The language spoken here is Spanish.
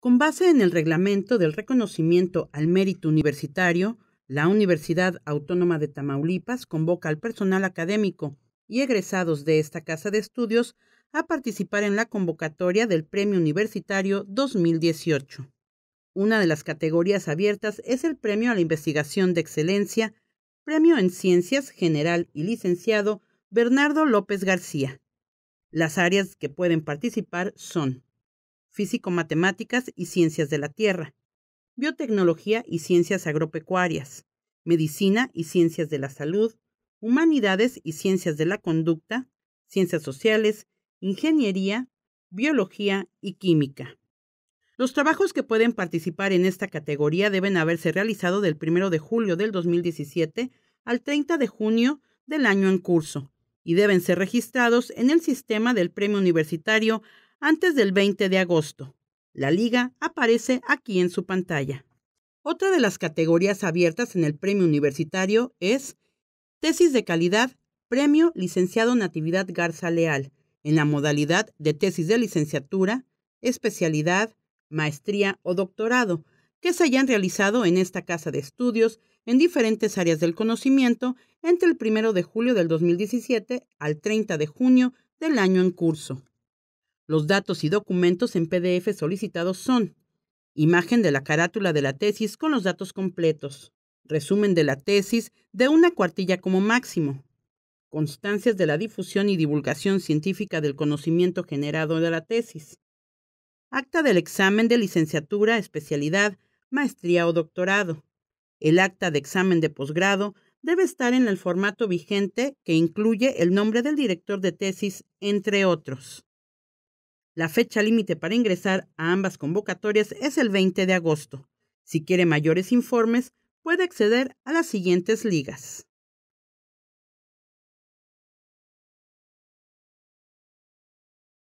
Con base en el reglamento del reconocimiento al mérito universitario, la Universidad Autónoma de Tamaulipas convoca al personal académico y egresados de esta casa de estudios a participar en la convocatoria del Premio Universitario 2018. Una de las categorías abiertas es el Premio a la Investigación de Excelencia, Premio en Ciencias General y Licenciado Bernardo López García. Las áreas que pueden participar son físico-matemáticas y ciencias de la tierra, biotecnología y ciencias agropecuarias, medicina y ciencias de la salud, humanidades y ciencias de la conducta, ciencias sociales, ingeniería, biología y química. Los trabajos que pueden participar en esta categoría deben haberse realizado del 1 de julio del 2017 al 30 de junio del año en curso y deben ser registrados en el sistema del Premio Universitario antes del 20 de agosto. La liga aparece aquí en su pantalla. Otra de las categorías abiertas en el premio universitario es Tesis de calidad, premio licenciado Natividad Garza Leal, en la modalidad de tesis de licenciatura, especialidad, maestría o doctorado, que se hayan realizado en esta casa de estudios en diferentes áreas del conocimiento entre el 1 de julio del 2017 al 30 de junio del año en curso. Los datos y documentos en PDF solicitados son imagen de la carátula de la tesis con los datos completos, resumen de la tesis de una cuartilla como máximo, constancias de la difusión y divulgación científica del conocimiento generado de la tesis, acta del examen de licenciatura, especialidad, maestría o doctorado. El acta de examen de posgrado debe estar en el formato vigente que incluye el nombre del director de tesis, entre otros. La fecha límite para ingresar a ambas convocatorias es el 20 de agosto. Si quiere mayores informes, puede acceder a las siguientes ligas.